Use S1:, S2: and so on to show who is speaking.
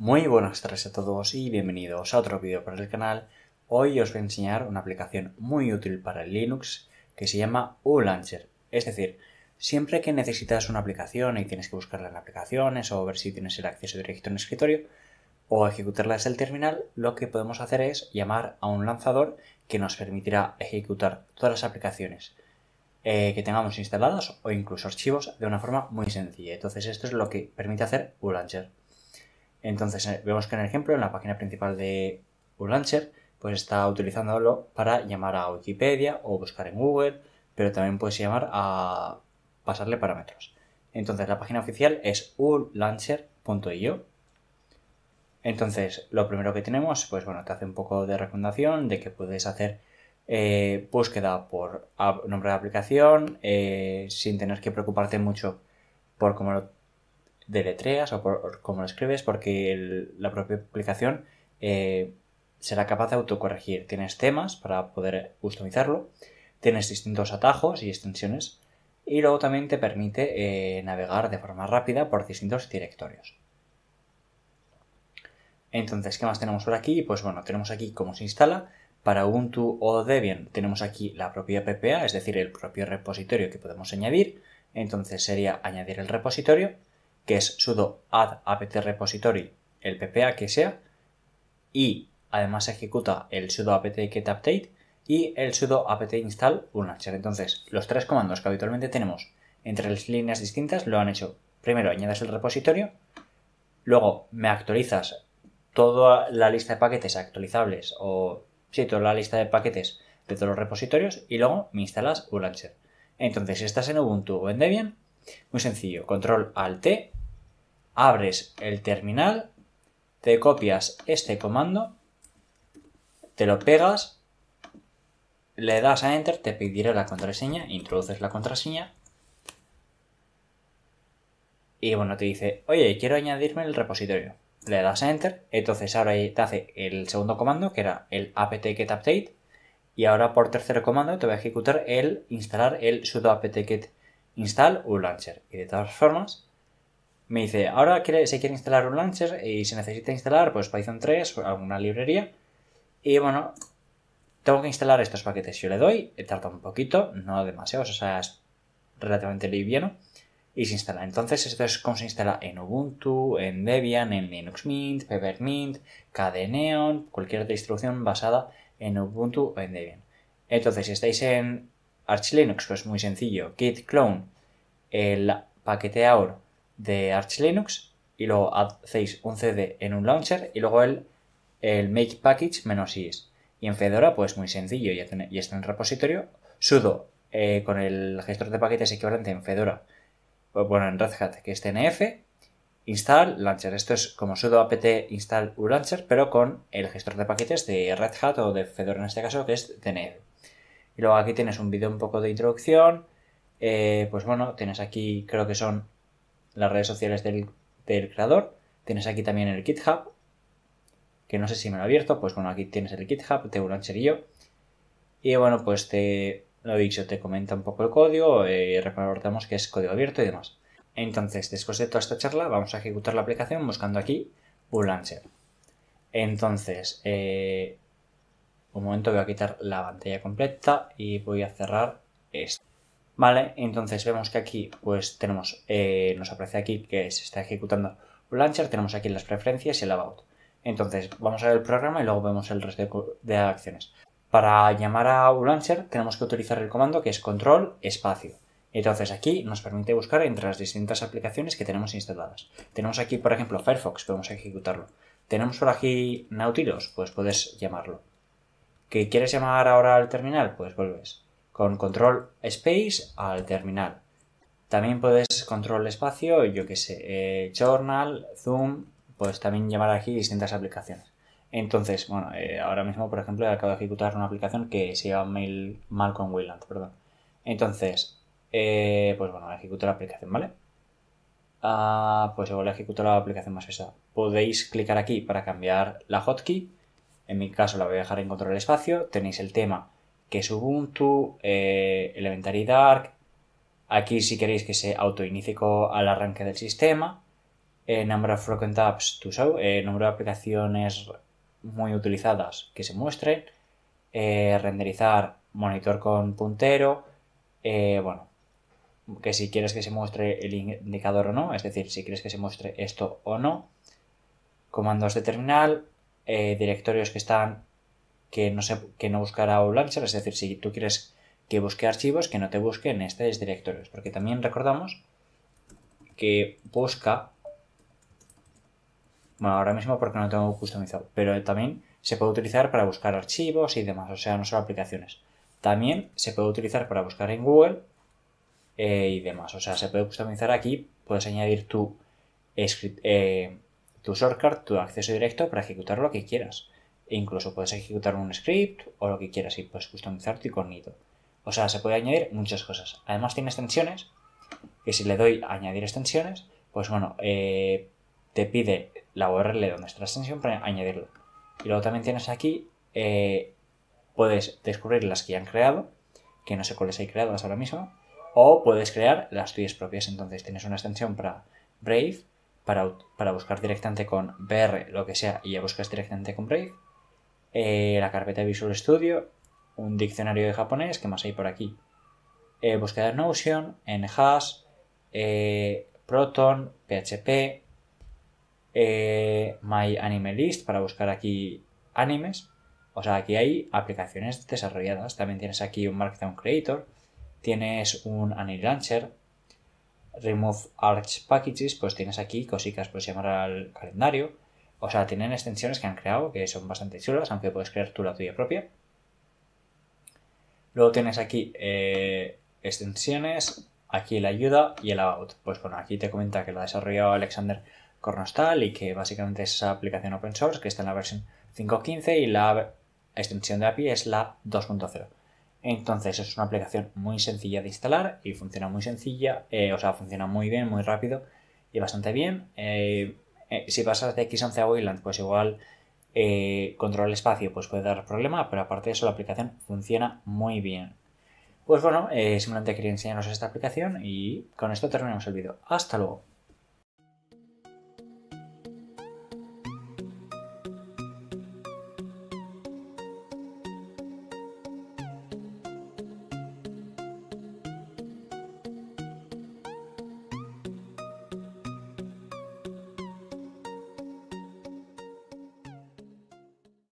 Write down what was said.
S1: Muy buenas tardes a todos y bienvenidos a otro vídeo para el canal. Hoy os voy a enseñar una aplicación muy útil para Linux que se llama ULauncher. Es decir, siempre que necesitas una aplicación y tienes que buscarla en aplicaciones o ver si tienes el acceso directo en el escritorio o ejecutarla desde el terminal, lo que podemos hacer es llamar a un lanzador que nos permitirá ejecutar todas las aplicaciones eh, que tengamos instaladas o incluso archivos de una forma muy sencilla. Entonces esto es lo que permite hacer ULauncher. Entonces eh, vemos que en el ejemplo, en la página principal de Ulancher, pues está utilizándolo para llamar a Wikipedia o buscar en Google, pero también puedes llamar a pasarle parámetros. Entonces la página oficial es ulancher.io. Entonces lo primero que tenemos, pues bueno, te hace un poco de recomendación de que puedes hacer eh, búsqueda por nombre de aplicación eh, sin tener que preocuparte mucho por cómo lo deletreas o por cómo lo escribes, porque la propia aplicación eh, será capaz de autocorregir. Tienes temas para poder customizarlo, tienes distintos atajos y extensiones, y luego también te permite eh, navegar de forma rápida por distintos directorios. Entonces, ¿qué más tenemos por aquí? Pues bueno, tenemos aquí cómo se instala. Para Ubuntu o Debian tenemos aquí la propia PPA, es decir, el propio repositorio que podemos añadir. Entonces sería añadir el repositorio que es sudo add apt repository, el ppa que sea, y además ejecuta el sudo apt get update y el sudo apt install unlauncher. Entonces, los tres comandos que habitualmente tenemos entre las líneas distintas lo han hecho. Primero añades el repositorio, luego me actualizas toda la lista de paquetes actualizables o sí, toda la lista de paquetes de todos los repositorios y luego me instalas unlauncher. Entonces, si estás en Ubuntu o en Debian, muy sencillo, control alt abres el terminal, te copias este comando, te lo pegas, le das a Enter, te pedirá la contraseña, introduces la contraseña y bueno, te dice, oye, quiero añadirme el repositorio. Le das a Enter, entonces ahora te hace el segundo comando, que era el apt get update, y ahora por tercer comando te va a ejecutar el instalar el sudo apt get install u launcher. Y de todas formas, me dice, ahora quiere, se quiere instalar un launcher y se necesita instalar pues Python 3 alguna librería. Y bueno, tengo que instalar estos paquetes. Yo le doy, eh, tarda un poquito, no demasiado, o sea, es relativamente liviano y se instala. Entonces, esto es como se instala en Ubuntu, en Debian, en Linux Mint, Peppermint, Neon, cualquier distribución basada en Ubuntu o en Debian. Entonces, si estáis en Arch Linux, pues muy sencillo, git clone, el paquete ahora de Arch Linux y luego hacéis un cd en un launcher y luego el, el make package menos is. Y en Fedora, pues muy sencillo, ya, está en el repositorio. Sudo eh, con el gestor de paquetes equivalente en Fedora, bueno, en Red Hat, que es TNF, install launcher. Esto es como sudo apt install u launcher, pero con el gestor de paquetes de Red Hat o de Fedora en este caso, que es TNF. Y luego aquí tienes un vídeo un poco de introducción. Eh, pues bueno, tienes aquí, creo que son las redes sociales del, creador. Tienes aquí también el GitHub, que no sé si me lo he abierto, pues bueno, aquí tienes el GitHub, de launcher y yo. Y bueno, pues te lo dicho, te comenta un poco el código, eh, recordamos que es código abierto y demás. Entonces, después de toda esta charla, vamos a ejecutar la aplicación buscando aquí un Entonces, eh, un momento voy a quitar la pantalla completa y voy a cerrar esto. ¿vale? Entonces vemos que aquí, pues tenemos, eh, nos aparece aquí que se está ejecutando Launcher, tenemos aquí las preferencias y el About. Entonces vamos a ver el programa y luego vemos el resto de, acciones. Para llamar a Launcher tenemos que utilizar el comando que es control espacio. Entonces aquí nos permite buscar entre las distintas aplicaciones que tenemos instaladas. Tenemos aquí, por ejemplo, Firefox, podemos ejecutarlo. Tenemos por aquí Nautilus, pues puedes llamarlo. ¿Qué quieres llamar ahora al terminal? Pues vuelves con control space al terminal. También puedes control espacio, yo que sé, eh, journal, zoom, pues también llamar aquí distintas aplicaciones. Entonces, bueno, eh, ahora mismo, por ejemplo, acabo de ejecutar una aplicación que se llama Mail Malcolm Wayland, perdón. Entonces, eh, pues bueno, ejecuto la aplicación, ¿vale? Ah, pues igual ejecuto la aplicación más esa. Podéis clicar aquí para cambiar la hotkey. En mi caso la voy a dejar en control espacio. Tenéis el tema que es Ubuntu, eh, Elementary Dark. Aquí si queréis que se autoinicie al arranque del sistema. Eh, number of frequent apps to show, eh, número de aplicaciones muy utilizadas que se muestren. Eh, renderizar monitor con puntero. bueno, que si quieres que se muestre el indicador o no, es decir, si quieres que se muestre esto o no. Comandos de terminal, directorios que están que no, se, que no buscará o es decir, si tú quieres que busque archivos, que no te busque en estos directorios, porque también recordamos que busca, bueno, ahora mismo porque no tengo customizado, pero también se puede utilizar para buscar archivos y demás, o sea, no solo aplicaciones. También se puede utilizar para buscar en Google eh, y demás, o sea, se puede customizar aquí, puedes añadir tu, script, eh, tu shortcut, tu acceso directo para ejecutar lo que quieras. E incluso puedes ejecutar un script o lo que quieras y puedes customizar tu iconito. O sea, se puede añadir muchas cosas. Además tiene extensiones, que si le doy añadir extensiones, pues bueno, eh, te pide la URL donde está la extensión para añadirlo. Y luego también tienes aquí, eh, puedes descubrir las que ya han creado, que no sé cuáles hay creadas ahora mismo, o puedes crear las tuyas propias. Entonces tienes una extensión para Brave, para, para buscar directamente con BR, lo que sea, y ya buscas directamente con Brave eh, la carpeta de Visual Studio, un diccionario de japonés, que más hay por aquí? Eh, búsqueda en Notion, en Hash, eh, Proton, PHP, My Anime List para buscar aquí animes. O sea, aquí hay aplicaciones desarrolladas. También tienes aquí un Markdown Creator, tienes un Anime Launcher, Remove Arch Packages, pues tienes aquí cositas pues llamar al calendario o sea, tienen extensiones que han creado que son bastante chulas, aunque puedes crear tú la tuya propia. Luego tienes aquí eh, extensiones, aquí la ayuda y el about. Pues bueno, aquí te comenta que lo ha desarrollado Alexander Cornostal y que básicamente es esa aplicación open source que está en la versión 5.15 y la extensión de API es la 2.0. Entonces es una aplicación muy sencilla de instalar y funciona muy sencilla, eh, o sea, funciona muy bien, muy rápido y bastante bien. Eh, eh, si pasas de X11 a Wayland, pues igual eh, controlar el espacio pues puede dar problema, pero aparte de eso la aplicación funciona muy bien. Pues bueno, eh, simplemente quería enseñaros esta aplicación y con esto terminamos el vídeo. Hasta luego.